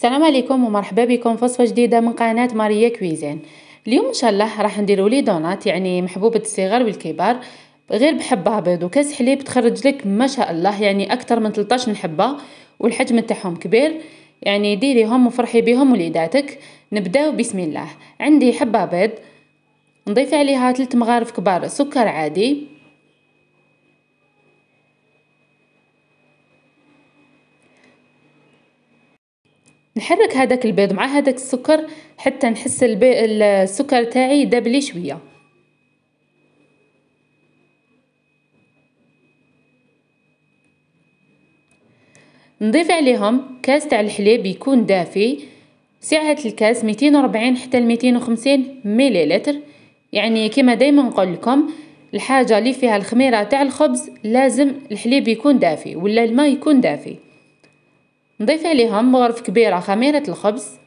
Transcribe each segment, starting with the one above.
السلام عليكم ومرحبا بكم في وصفه جديده من قناه ماريا كويزين اليوم ان شاء الله راح نديروا لي دونات يعني محبوبه الصغار والكبار غير بحبه بيض وكاس حليب تخرج لك ما شاء الله يعني اكثر من 13 حبه والحجم تاعهم كبير يعني ديريهم وفرحي بهم وليداتك نبداو بسم الله عندي حبه بيض نضيف عليها 3 مغارف كبار سكر عادي نحرك هذاك البيض مع هذاك السكر حتى نحس السكر تاعي دبلي شويه نضيف عليهم كاس تاع الحليب يكون دافي سعة الكاس 240 حتى 250 مليلتر يعني كما دايما نقول لكم الحاجه اللي فيها الخميره تاع الخبز لازم الحليب يكون دافي ولا الماء يكون دافي نضيف عليهم مغرف كبيرة خميرة الخبز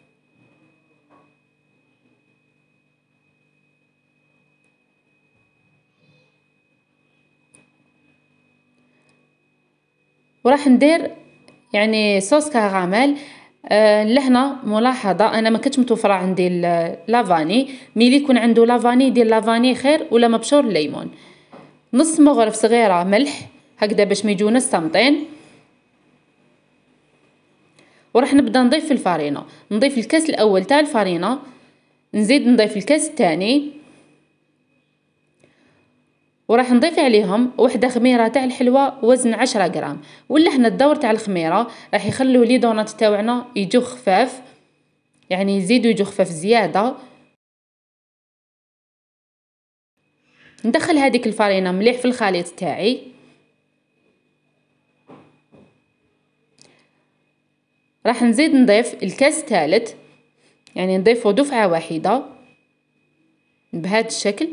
وراح ندير يعني صوص كراميل آه لهنا ملاحظه انا ما كنتش متوفره عندي لافاني ملي يكون عنده لافاني يدير لافاني خير ولا مبشور الليمون نص مغرف صغيره ملح هكذا باش ما يجونا السمطين وراح نبدا نضيف الفرينه نضيف الكاس الاول تاع الفرينه نزيد نضيف الكاس الثاني وراح نضيف عليهم وحده خميره تاع الحلوى وزن عشرة غرام ولا حنا الدور تاع الخميره راح يخلو لي دونات تاعنا يجو خفاف يعني يزيدو يجو خفاف زياده ندخل هذيك الفرينه مليح في الخليط تاعي راح نزيد نضيف الكاس الثالث يعني نضيفه دفعة واحدة بهذا الشكل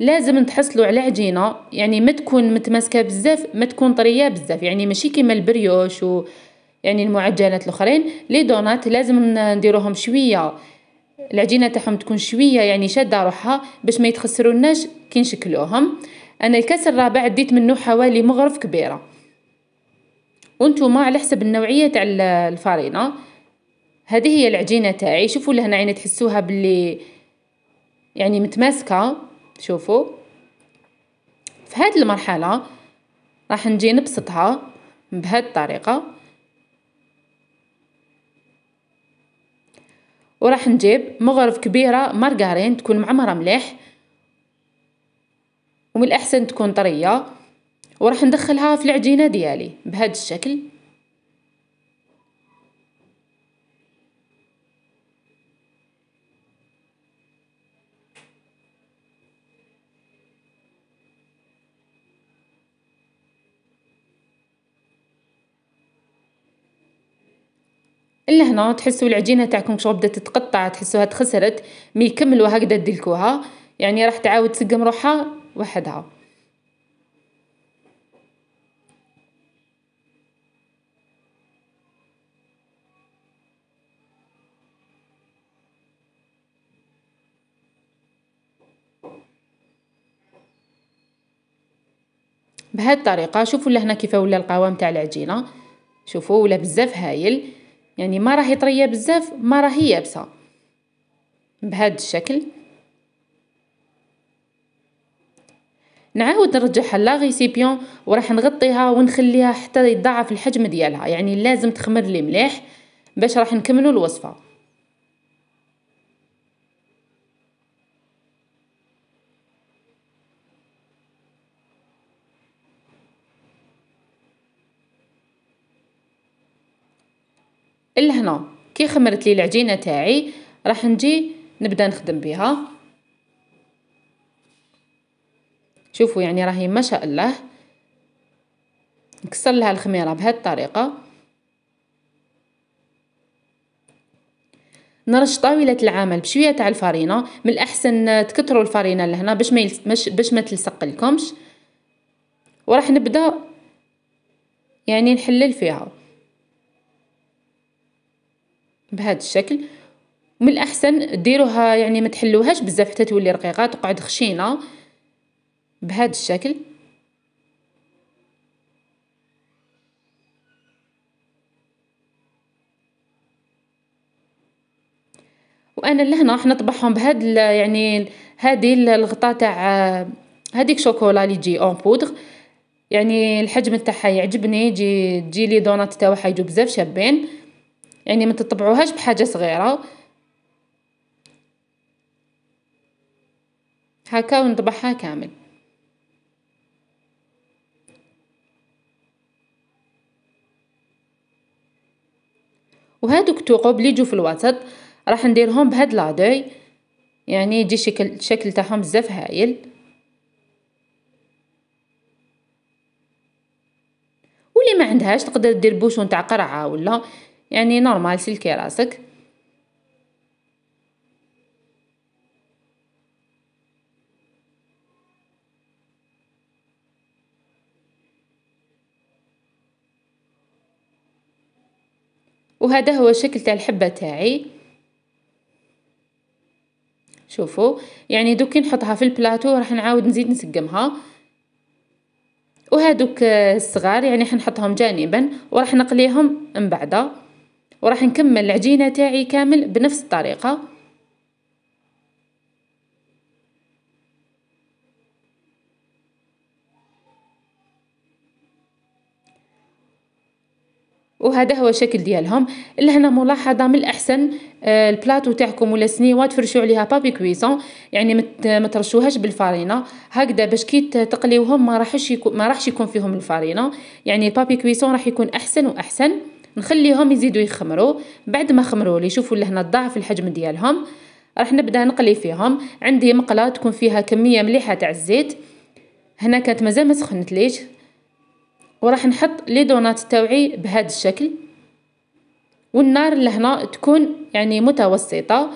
لازم تحصلوا على عجينه يعني ما تكون متماسكه بزاف ما تكون طريه بزاف يعني ماشي كيما البريوش و يعني المعجنات الاخرين لي دونات لازم نديروهم شويه العجينه تاعهم تكون شويه يعني شاده روحها باش ما يتخسروناش كي نشكلوهم انا الكاس الرابع ديت منه حوالي مغرف كبيره وانتم على حسب النوعيه تاع الفارينة هذه هي العجينه تاعي شوفوا لهنا عين تحسوها باللي يعني متماسكه شوفوا في هذه المرحله راح نجي نبسطها بهذه الطريقه وراح نجيب مغرف كبيره مارغارين تكون معمره مليح ومن الأحسن تكون طرية وراح ندخلها في العجينة ديالي بهذا الشكل الا هنا تحسوا العجينه تاعكم شغل بدات تتقطع تحسوها تخسرت مي كملوا هكذا ديلكوها يعني راح تعاود تسقم روحها وحدها بهاد الطريقه شوفوا لهنا كيف ولا القوام تاع العجينه شوفوا ولا بزاف هايل يعني ما راهي طريه بزاف ما راهي يابسه بهاد الشكل نعاود نرجعها لاغيسيبيون وراح نغطيها ونخليها حتى يتضاعف الحجم ديالها يعني لازم تخمر لي مليح باش راح نكملو الوصفه لهنا كي خمرت لي العجينه تاعي راح نجي نبدا نخدم بها شوفوا يعني راهي ما شاء الله نكسر لها الخميره بهذه الطريقه نرش طاولة العمل بشوية تاع الفرينة من الأحسن تكثروا الفرينة لهنا باش ما يلس... باش ما تلصق لكمش وراح نبدا يعني نحلل فيها بهذا الشكل من الأحسن ديروها يعني ما تحلوهاش بزاف حتى تولي رقيقة تقعد خشينة بهذا الشكل وانا لهنا راح نطبعهم بهاد يعني هذه الغطاء تاع هذيك آه، شوكولا اللي تجي اون بودغ يعني الحجم تاعها يعجبني تجي تجي لي دونات تاعها يجو بزاف شابين يعني ما تطبعوهاش بحاجه صغيره هكا ونطبعها كامل وهادوك الثقوب اللي يجو في الوسط راح نديرهم بهاد لادوي يعني يجي شكل الشكل تاعهم بزاف هايل واللي ما عندهاش تقدر دير بوشون تاع قرعه ولا يعني نورمال سلكي راسك وهذا هو شكل تاع الحبه تاعي شوفوا يعني دوك نحطها في البلاطو راح نعاود نزيد نسقمها وهذوك الصغار يعني حنحطهم جانبا وراح نقليهم من بعد وراح نكمل العجينه تاعي كامل بنفس الطريقه وهذا هو شكل ديالهم لهنا ملاحظه من الاحسن آه، البلاطو تاعكم ولا سنيوات تفرشوا عليها بابي كويسون يعني ما ترشوهاش بالفارينه هكذا باش كي تقليوهم ما راحش يكون ما راحش يكون فيهم الفارينه يعني البابي كويسون راح يكون احسن واحسن نخليهم يزيدوا يخمروا بعد ما خمروا لي شوفوا لهنا ضعف الحجم ديالهم راح نبدا نقلي فيهم عندي مقله تكون فيها كميه مليحه تاع الزيت هنا كانت مازال ما سخنتليش وراح نحط لي دونات تاوعي بهذا الشكل والنار لهنا تكون يعني متوسطة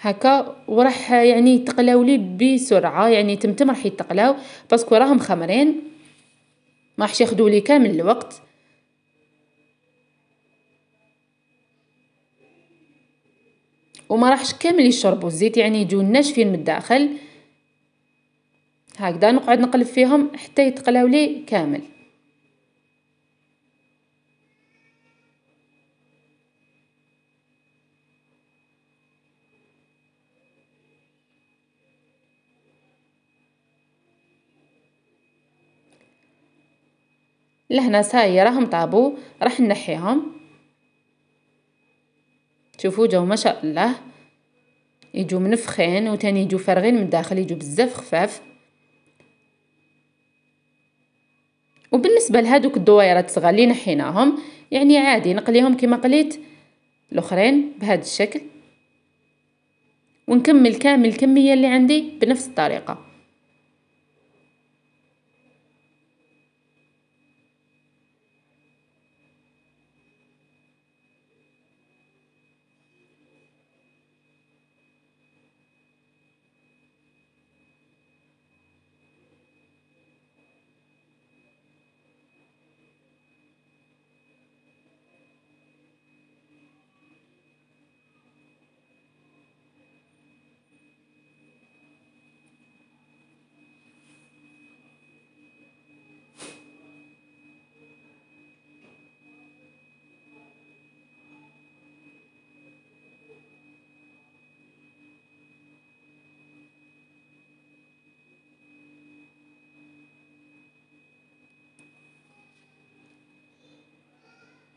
هكا وراح يعني يتقلاو لي بسرعه يعني تمتم راح يتقلاو باسكو راهم خمرين ما راحش ياخذوا لي كامل الوقت وما راحش كامل يشربوا الزيت يعني يجوا ناشفين من الداخل هكذا نقعد نقلب فيهم حتى يتقلاو لي كامل لهنا ساي راهم طابو راح نحيهم شوفوا جاو ما شاء الله يجو منفخين وتاني يجو فارغين من الداخل يجو بزاف خفاف وبالنسبه لهذوك الدويرات الصغار اللي نحيناهم يعني عادي نقليهم كما قليت الاخرين بهذا الشكل ونكمل كامل الكميه اللي عندي بنفس الطريقه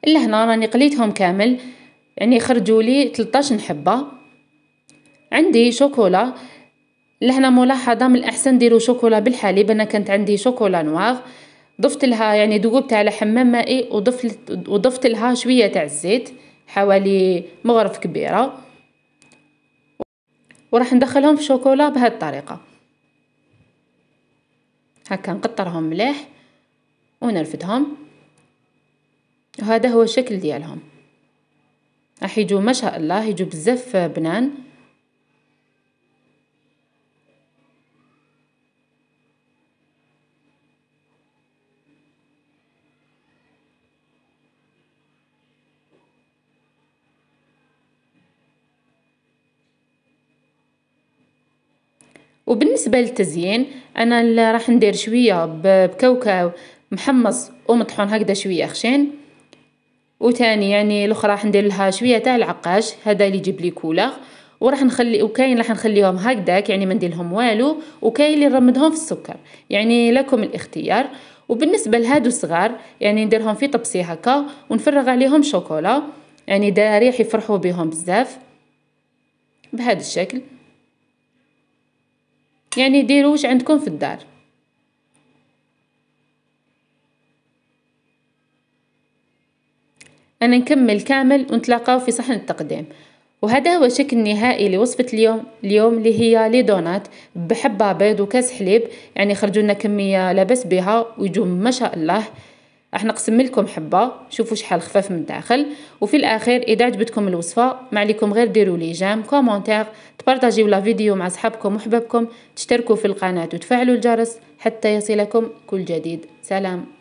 هنا راني قليتهم كامل يعني خرجوا لي 13 حبه عندي شوكولا لهنا ملاحظه من الاحسن ديروا شوكولا بالحليب انا كانت عندي شوكولا نواغ ضفت لها يعني دوبت على حمام مائي وضفت وضفت لها شويه تاع الزيت حوالي مغرف كبيره وراح ندخلهم في شوكولا بهذه الطريقه هكا نقطرهم مليح ونرفدهم هذا هو الشكل ديالهم راح يجو ما شاء الله يجو بزاف بنان وبالنسبه للتزيين انا راح ندير شويه بكوكاو محمص ومطحون هكذا شويه خشين وتاني يعني الاخرى راح ندير لها شويه تاع العقاش هذا اللي يجيب لي كولور وراح نخلي وكاين راح نخليهم هكذاك يعني ما نديرلهم والو وكاين اللي نرمدهم في السكر يعني لكم الاختيار وبالنسبه لهادو الصغار يعني نديرهم في طبسي هكا ونفرغ عليهم شوكولا يعني داري راح يفرحوا بهم بزاف بهذا الشكل يعني ديروا واش عندكم في الدار أنا نكمل كامل ونتلاقاو في صحن التقديم وهذا هو الشكل النهائي لوصفة اليوم اليوم اللي هي لي دونات بحبة بيض وكاس حليب يعني خرجونا لنا كمية لاباس بها ويجوا ما شاء الله راح نقسم لكم حبة شوفوا شحال خفاف من الداخل وفي الأخير إذا عجبتكم الوصفة ما عليكم غير ديروا لي جام كومونتير تبارطاجيو لا فيديو مع صحابكم وحبابكم تشتركوا في القناة وتفعلوا الجرس حتى يصلكم كل جديد سلام